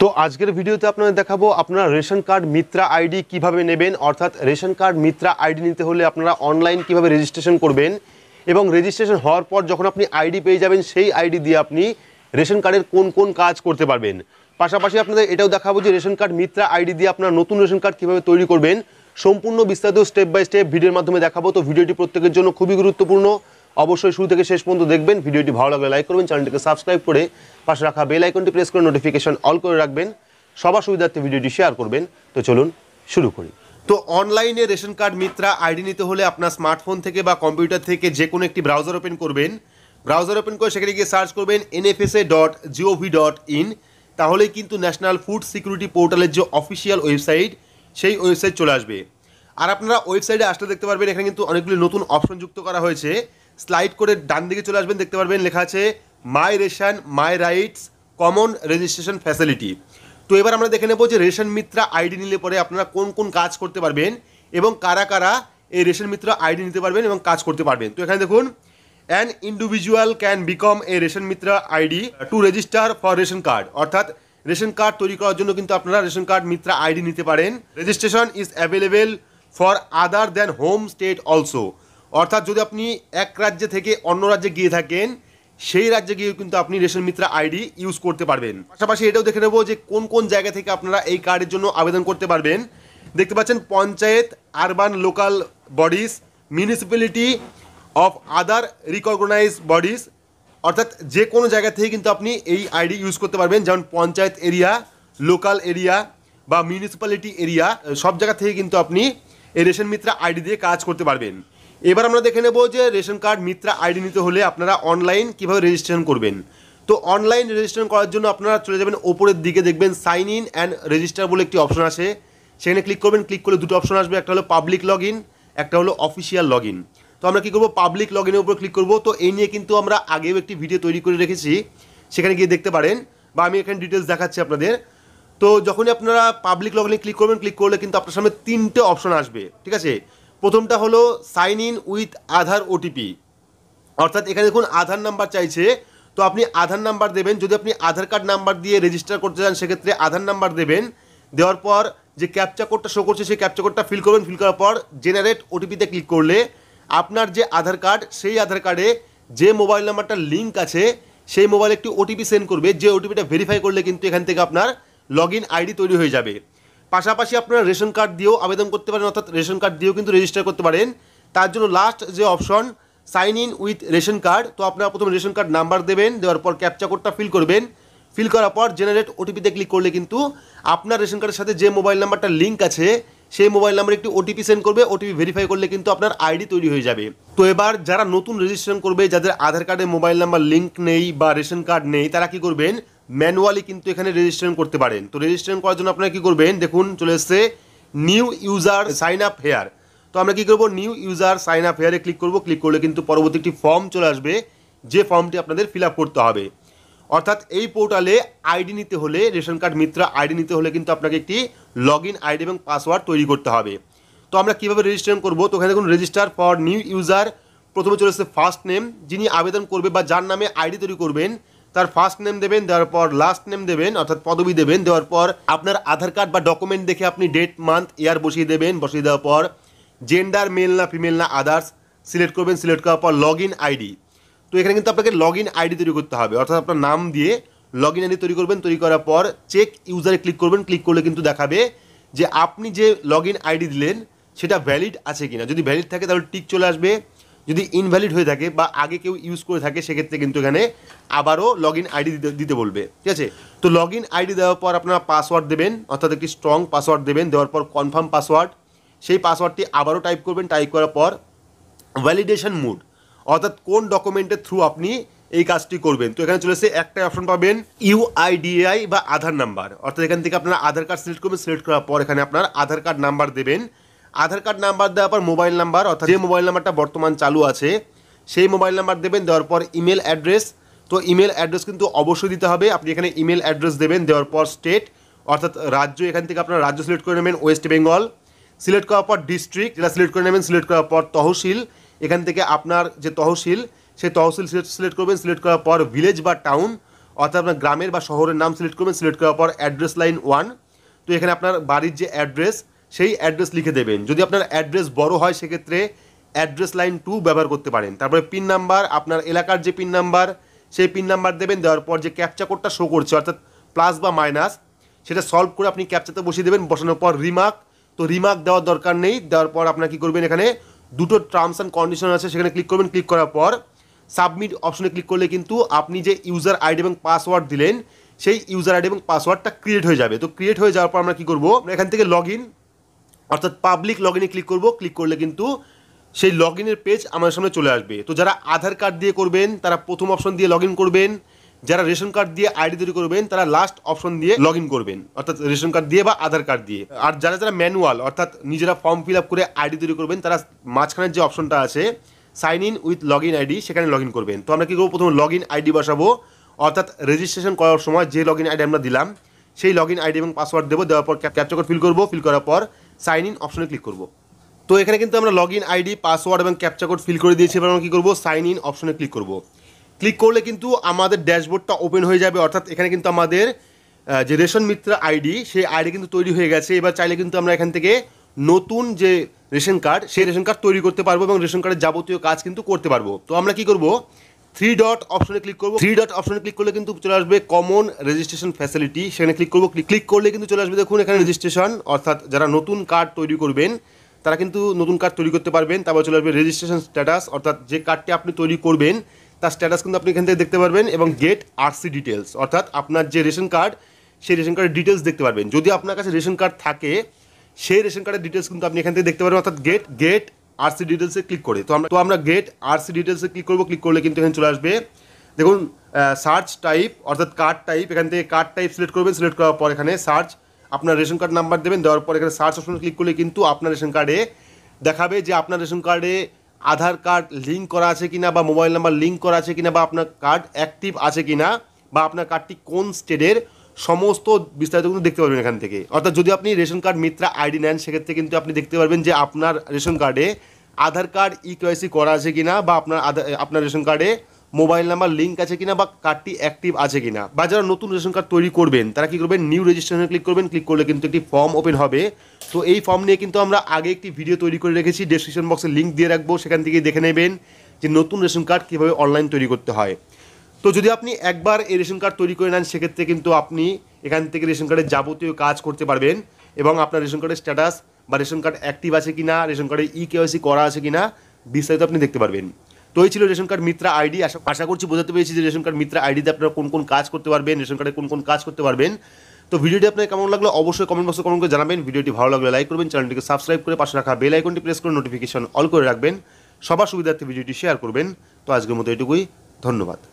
তো আজকের ভিডিওতে আপনাদের দেখাবো আপনারা রেশন কার্ড মিত্রা আইডি কিভাবে নেবেন অর্থাৎ রেশন কার্ড মিত্রা আইডি নিতে হলে আপনারা অনলাইন কিভাবে রেজিস্ট্রেশন করবেন এবং রেজিস্ট্রেশন হওয়ার পর যখন আপনি আইডি পেয়ে যাবেন সেই আইডি দিয়ে আপনি রেশন কার্ডের কোন কোন কাজ করতে পারবেন পাশাপাশি আপনাদের এটাও দেখাবো যে রেশন কার্ড মিত্রা আইডি দিয়ে আপনারা নতুন রেশন কার্ড কীভাবে তৈরি করবেন সম্পূর্ণ বিস্তারিত স্টেপ বাই স্টেপ ভিডিওর মাধ্যমে দেখাবো তো ভিডিওটি প্রত্যেকের জন্য খুবই গুরুত্বপূর্ণ অবশ্যই শুরু থেকে শেষ পর্যন্ত দেখবেন ভিডিওটি ভালো লাগলে লাইক করবেন চ্যানেলটিকে সাবস্ক্রাইব করে পাশে রাখা বেল আইকনটি প্রেস করে নোটিফিকেশন অল করে রাখবেন সবার সুবিধার্থে ভিডিওটি শেয়ার করবেন তো চলুন শুরু করি তো অনলাইনে রেশন কার্ড মিত্রা আইডি নিতে হলে আপনার স্মার্টফোন থেকে বা কম্পিউটার থেকে যে কোনো একটি ব্রাউজার ওপেন করবেন ব্রাউজার ওপেন করে সেখানে গিয়ে সার্চ করবেন NFSA dot G O V dot in তাহলেই কিন্তু ন্যাশনাল ফুড সিকিউরিটি পোর্টালের যে অফিসিয়াল ওয়েবসাইট সেই ওয়েবসাইট চলে আসবে আর আপনারা ওয়েবসাইটে আসলে দেখতে পারবেন এখানে কিন্তু অনেকগুলি নতুন অপশন যুক্ত করা হয়েছে স্লাইড করে ডান দিকে চলে আসবেন দেখতে পারবেন লেখা আছে my ration my rights common registration facility তো এবার আমরা দেখে নেবো যে রেশন মিত্রা আইডি নিলে পরে আপনারা কোন কোন কাজ করতে পারবেন এবং কারা কারা এই রেশন মিত্র আইডি নিতে পারবেন এবং কাজ করতে পারবেন তো এখানে দেখুন an individual can become a ration Mitra ID to register for ration card অর্থাৎ রেশন কার্ড তৈরি করার জন্য কিন্তু আপনারা রেশন কার্ড মিত্রা আইডি নিতে পারেন registration is available for other than home state also অর্থাৎ যদি আপনি এক রাজ্যে থেকে অন্য রাজ্যে গিয়ে থাকেন সেই রাজ্যে গিয়েও কিন্তু আপনি রেশন মিত্রা আইডি ইউজ করতে পারবেন পাশাপাশি এটাও দেখে নেবো যে কোন কোন জায়গা থেকে আপনারা এই কার্ডের জন্য আবেদন করতে পারবেন দেখতে পাচ্ছেন panchayat urban local bodies municipality of other recognise bodies অর্থাৎ যে কোনো জায়গা থেকে কিন্তু আপনি এই আইডি ইউজ করতে পারবেন যেমন পঞ্চায়েত এরিয়া লোকাল এরিয়া বা মিউনিসিপ্যালিটি এরিয়া সব জায়গা থেকে কিন্তু আপনি এই রেশন মিত্রা আইডি দিয়ে কাজ করতে পারবেন এবার আমরা দেখে নেব যে রেশন কার্ড মিত্রা আইডি নিতে হলে আপনারা অনলাইন কীভাবে রেজিস্ট্রেশন করবেন তো অনলাইন রেজিস্ট্রেশন করার জন্য আপনারা চলে যাবেন ওপরের দিকে দেখবেন সাইন ইন অ্যান্ড রেজিস্টার বলে একটি অপশন আছে সেখানে ক্লিক করবেন ক্লিক করলে দুটো অপশন আসবে একটা হলো পাবলিক লগ ইন একটা হলো অফিসিয়াল লগ ইন তো আমরা কী করবো পাবলিক লগ ইনের উপর ক্লিক করবো তো এই নিয়ে কিন্তু আমরা আগেও একটি ভিডিও তৈরি করে রেখেছি সেখানে গিয়ে দেখতে পারেন বা আমি এখানে ডিটেলস দেখাচ্ছি আপনাদের তো যখনই আপনারা পাবলিক লগ ক্লিক করবেন ক্লিক করলে কিন্তু আপনার সামনে তিনটে অপশন আসবে ঠিক আছে প্রথমটা হলো sign in with Aadhaar OTP অর্থাৎ এখানে দেখুন আধার নাম্বার চাইছে তো আপনি আধার নাম্বার দেবেন যদি আপনি আধার কার্ড নাম্বার দিয়ে রেজিস্টার করতে চান সেক্ষেত্রে আধার নাম্বার দেবেন দেওয়ার পর যে ক্যাপচা কোডটা শো করছে সেই ক্যাপচা কোডটা ফিল করবেন ফিল করার পর জেনারেট ওটিপিতে ক্লিক করলে আপনার যে আধার কার্ড সেই আধার কার্ডে যে মোবাইল নাম্বারটার লিঙ্ক আছে সেই মোবাইলে একটি ওটিপি সেন্ড করবে যে ওটিপিটা ভেরিফাই করলে কিন্তু এখান থেকে আপনার লগ আইডি তৈরি হয়ে যাবে পাশাপাশি আপনারা রেশন কার্ড দিয়েও আবেদন করতে পারেন অর্থাৎ রেশন কার্ড দিয়েও কিন্তু রেজিস্টার করতে পারেন তার জন্য লাস্ট যে option sign in with ration card তো আপনারা প্রথমে রেশন কার্ড নাম্বার দেবেন দেওয়ার পর ক্যাপচা কোডটা ফিল করবেন ফিল করার পর জেনারেট ওটিপিতে ক্লিক করলে কিন্তু আপনার রেশন কার্ডের সাথে যে মোবাইল নাম্বারটা লিঙ্ক আছে সেই মোবাইল নাম্বারে একটি ওটিপি সেন্ড করবে ওটিপি ভেরিফাই করলে কিন্তু আপনার আইডি তৈরি হয়ে যাবে তো এবার যারা নতুন রেজিস্ট্রেশন করবে যাদের আধার কার্ডে মোবাইল নাম্বার লিঙ্ক নেই বা রেশন কার্ড নেই তারা কি করবেন ম্যানুয়ালি কিন্তু এখানে রেজিস্ট্রেশন করতে পারেন তো রেজিস্ট্রেশন করার জন্য আপনারা কী করবেন দেখুন চলে এসছে new user sign up here তো আমরা কী করবো নিউ ইউজার সাইন আপ হেয়ারে ক্লিক করবো ক্লিক করলে কিন্তু পরবর্তী একটি ফর্ম চলে আসবে যে ফর্মটি আপনাদের ফিল করতে হবে অর্থাৎ এই পোর্টালে আইডি নিতে হলে রেশন কার্ড মিত্রা আইডি নিতে হলে কিন্তু আপনাকে একটি লগ ইন আইডি এবং পাসওয়ার্ড তৈরি করতে হবে তো আমরা কীভাবে রেজিস্ট্রেশন করবো তো ওখানে দেখুন রেজিস্টার ফর নিউ ইউজার প্রথমে চলে এসেছে ফার্স্ট নেম যিনি আবেদন করবে বা যার নামে আইডি তৈরি করবেন তার ফার্স্ট নেম দেবেন দেওয়ার পর লাস্ট নেম দেবেন অর্থাৎ পদবি দেবেন দেওয়ার পর আপনার আধার কার্ড বা ডকুমেন্ট দেখে আপনি ডেট মান্থ ইয়ার বসিয়ে দেবেন বসিয়ে দেওয়ার পর জেন্ডার মেল না ফিমেল না আদার্স সিলেক্ট করবেন সিলেক্ট করার পর লগ ইন আইডি তো এখানে কিন্তু আপনাকে লগ ইন আইডি তৈরি করতে হবে অর্থাৎ আপনার নাম দিয়ে লগ ইন আইডি তৈরি করবেন তৈরি করার পর চেক ইউজারে ক্লিক করবেন ক্লিক করলে কিন্তু দেখাবে যে আপনি যে লগ ইন আইডি দিলেন সেটা ভ্যালিড আছে কিনা যদি ভ্যালিড থাকে তাহলে টিক চলে আসবে যদি ইনভ্যালিড হয়ে থাকে বা আগে কেউ ইউজ করে থাকে সেক্ষেত্রে কিন্তু এখানে আবারও লগ ইন আইডি দিতে বলবে ঠিক আছে তো লগ ইন আইডি দেওয়ার পর আপনারা পাসওয়ার্ড দেবেন অর্থাৎ একটি স্ট্রং পাসওয়ার্ড দেবেন দেওয়ার পর কনফার্ম পাসওয়ার্ড সেই পাসওয়ার্ডটি আবারও টাইপ করবেন টাইপ করার পর ভ্যালিডেশন মুড অর্থাৎ কোন ডকুমেন্টের থ্রু আপনি এই কাজটি করবেন তো এখানে চলে এসে একটা অপশন পাবেন ইউআইডিআই বা আধার নাম্বার অর্থাৎ এখান থেকে আপনারা আধার কার্ড সিলেক্ট করবেন সিলেক্ট করার পর এখানে আপনার আধার কার্ড নাম্বার দেবেন আধার কার্ড নাম্বার দেওয়ার পর মোবাইল নাম্বার অর্থাৎ যে মোবাইল নাম্বারটা বর্তমান চালু আছে সেই মোবাইল নাম্বার দেবেন দেওয়ার পর ইমেল অ্যাড্রেস তো ইমেল অ্যাড্রেস কিন্তু অবশ্যই দিতে হবে আপনি এখানে ইমেল অ্যাড্রেস দেবেন দেওয়ার পর স্টেট অর্থাৎ রাজ্য এখান থেকে আপনার রাজ্য সিলেক্ট করে নেবেন ওয়েস্ট বেঙ্গল সিলেক্ট করার পর ডিস্ট্রিক্ট যেটা সিলেক্ট করে নেবেন সিলেক্ট করার পর তহসিল এখান থেকে আপনার যে তহসিল সেই তহসিল সিলেক্ট করবেন সিলেক্ট করার পর ভিলেজ বা টাউন অর্থাৎ আপনার গ্রামের বা শহরের নাম সিলেক্ট করবেন সিলেক্ট করার পর অ্যাড্রেস লাইন ওয়ান তো এখানে আপনার বাড়ির যে অ্যাড্রেস সেই অ্যাড্রেস লিখে দেবেন যদি আপনার অ্যাড্রেস বড় হয় সেক্ষেত্রে অ্যাড্রেস লাইন টু ব্যবহার করতে পারেন তারপরে পিন নাম্বার আপনার এলাকার যে পিন নাম্বার সেই পিন নাম্বার দেবেন দেওয়ার পর যে ক্যাপচা কোডটা শো করছে অর্থাৎ প্লাস বা মাইনাস সেটা সলভ করে আপনি ক্যাপচাতে বসিয়ে দেবেন বসানোর পর রিমার্ক তো রিমার্ক দেওয়ার দরকার নেই দেওয়ার পর আপনার কী করবেন এখানে দুটো টার্মস অ্যান্ড কন্ডিশন আছে সেখানে ক্লিক করবেন ক্লিক করার পর সাবমিট অপশনে ক্লিক করলে কিন্তু আপনি যে ইউজার আইডি এবং পাসওয়ার্ড দিলেন সেই ইউজার আইডি এবং পাসওয়ার্ডটা ক্রিয়েট হয়ে যাবে তো ক্রিয়েট হয়ে যাওয়ার পর আমরা কী করবো এখান থেকে লগ ইন অর্থাৎ পাবলিক লগ ইনে ক্লিক করবো ক্লিক করলে কিন্তু সেই লগ ইনের পেজ আমার সামনে চলে আসবে তো যারা আধার কার্ড দিয়ে করবেন তারা প্রথম অপশন দিয়ে লগ করবেন যারা রেশন কার্ড দিয়ে আইডি তৈরি করবেন তারা লাস্ট অপশন দিয়ে লগ করবেন অর্থাৎ রেশন কার্ড দিয়ে বা আধার কার্ড দিয়ে আর যারা যারা ম্যানুয়াল অর্থাৎ নিজেরা ফর্ম ফিল আপ করে আইডি তৈরি করবেন তারা মাঝখানের যে অপশনটা আছে sign in with log in ID সেখানে লগ করবেন তো আমরা কী করবো প্রথমে লগ ইন আইডি বসাবো অর্থাৎ রেজিস্ট্রেশন করার সময় যে লগ ইন আইডি আমরা দিলাম সেই লগ ইন আইডি এবং পাসওয়ার্ড দেবো দেওয়ার পর ক্যাপচার ফিল করবো ফিল করার পর সাইন ইন অপশনে ক্লিক করবো তো এখানে কিন্তু আমরা লগ ইন আইডি পাসওয়ার্ড এবং ক্যাপচা কোড ফিল করে দিয়েছি এবার আমরা কী করবো সাইন ইন অপশনে ক্লিক করবো ক্লিক করলে কিন্তু আমাদের ড্যাশবোর্ডটা ওপেন হয়ে যাবে অর্থাৎ এখানে কিন্তু আমাদের যে রেশন মিত্র আইডি সেই আইডি কিন্তু তৈরি হয়ে গেছে এবার চাইলে কিন্তু আমরা এখান থেকে নতুন যে রেশন কার্ড সেই রেশন কার্ড তৈরি করতে পারবো এবং রেশন কার্ডের যাবতীয় কাজ কিন্তু করতে পারবো তো আমরা কি করব থ্রি ডট অপশনে ক্লিক করবো থ্রি ডট অপশনে ক্লিক করলে কিন্তু চলে আসবে কমন রেজিস্ট্রেশন ফ্যাসিলিটি সেখানে ক্লিক করবো ক্লিক করলে কিন্তু চলে আসবে দেখুন এখানে রেজিস্ট্রেশন অর্থাৎ যারা নতুন কার্ড তৈরি করবেন তারা কিন্তু নতুন কার্ড তৈরি করতে পারবেন তারপর চলে আসবে রেজিস্ট্রেশন স্ট্যাটাস অর্থাৎ যে কার্ডটি আপনি তৈরি করবেন তার স্ট্যাটাস কিন্তু আপনি এখান থেকে দেখতে পারবেন এবং গেট আরসি ডিটেলস অর্থাৎ আপনার যে রেশন কার্ড সেই রেশন কার্ডের ডিটেলস দেখতে পারবেন যদি আপনার কাছে রেশন কার্ড থাকে সেই রেশন কার্ডের ডিটেলস কিন্তু আপনি এখান থেকে দেখতে পারবেন অর্থাৎ গেট গেট আরসি ডিটেলসে ক্লিক করে তো আমরা তো আমরা গেট আরসি ডিটেলসে ক্লিক করবো ক্লিক করলে কিন্তু এখানে চলে আসবে দেখুন সার্চ টাইপ অর্থাৎ কার্ড টাইপ এখান থেকে কার্ড টাইপ সিলেক্ট করবেন সিলেক্ট করার পর এখানে সার্চ আপনার রেশন কার্ড নাম্বার দেবেন দেওয়ার পর এখানে সার্চ অপশন ক্লিক করলে কিন্তু আপনার রেশন কার্ডে দেখাবে যে আপনার রেশন কার্ডে আধার কার্ড লিঙ্ক করা আছে কিনা বা মোবাইল নাম্বার লিঙ্ক করা আছে কিনা বা আপনার কার্ড অ্যাক্টিভ আছে কিনা বা আপনার কার্ডটি কোন স্টেটের সমস্ত বিস্তারিত কিন্তু দেখতে পারবেন এখান থেকে অর্থাৎ যদি আপনি রেশন কার্ড মিত্রা আইডি নেন সেক্ষেত্রে কিন্তু আপনি দেখতে পারবেন যে আপনার রেশন কার্ডে আধার কার্ড ই কেওয়াইসি করা আছে কিনা বা আপনার আধার আপনার রেশন কার্ডে মোবাইল নাম্বার লিঙ্ক আছে কিনা বা কার্ডটি অ্যাক্টিভ আছে কিনা বা যারা নতুন রেশন কার্ড তৈরি করবেন তারা কী করবেন নিউ রেজিস্ট্রেশনে ক্লিক করবেন ক্লিক করলে কিন্তু একটি ফর্ম ওপেন হবে তো এই ফর্ম নিয়ে কিন্তু আমরা আগে একটি ভিডিও তৈরি করে রেখেছি ডেসক্রিপশন বক্সে লিঙ্ক দিয়ে রাখবো সেখান থেকে দেখে নেবেন যে নতুন রেশন কার্ড কীভাবে অনলাইন তৈরি করতে হয় তো যদি আপনি একবার এই রেশন কার্ড তৈরি করে নেন সেক্ষেত্রে কিন্তু আপনি এখান থেকে রেশন কার্ডের যাবতীয় কাজ করতে পারবেন এবং আপনার রেশন কার্ডের স্ট্যাটাস বা রেশন কার্ড অ্যাক্টিভ আছে কি না রেশন কার্ডে ই কেওয়াইসি করা আছে কি না বিস্তারিত আপনি দেখতে পারবেন তো এই ছিল রেশন কার্ড মিত্রা আইডি আশা আশা করছি বোঝাতে পেরেছি যে রেশন কার্ড মিত্রা আইডিতে আপনারা কোন কোন কাজ করতে পারবেন রেশন কার্ডে কোন কোন কাজ করতে পারবেন তো ভিডিওটি আপনার কেমন লাগলো অবশ্যই কমেন্ট বক্সে কমেন্ট করে জানাবেন ভিডিওটি ভালো লাগলে লাইক করবেন চ্যানেলটিকে সাবস্ক্রাইব করে পাশে রাখা বেল আইকনটি প্রেস করে নোটিফিকেশন অল করে রাখবেন সবার সুবিধার্থে ভিডিওটি শেয়ার করবেন তো আজকের মতো এটুকুই ধন্যবাদ